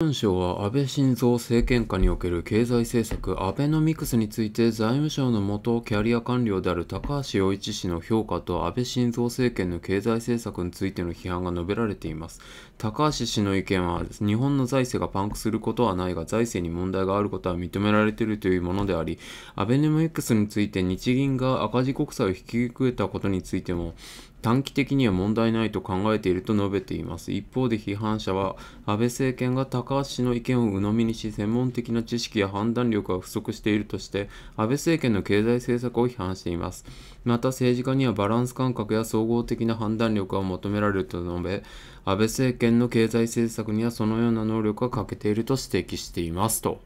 文省は安倍晋三政権下における経済政策アベノミクスについて財務省の元キャリア官僚である高橋洋一氏の評価と安倍晋三政権の経済政策についての批判が述べられています高橋氏の意見は日本の財政がパンクすることはないが財政に問題があることは認められているというものでありアベノミクスについて日銀が赤字国債を引き受けたことについても短期的には問題ないと考えていると述べています一方で批判者は安倍政権が高橋氏の意見を鵜呑みにし専門的な知識や判断力が不足しているとして安倍政権の経済政策を批判していますまた政治家にはバランス感覚や総合的な判断力が求められると述べ安倍政権の経済政策にはそのような能力が欠けていると指摘していますと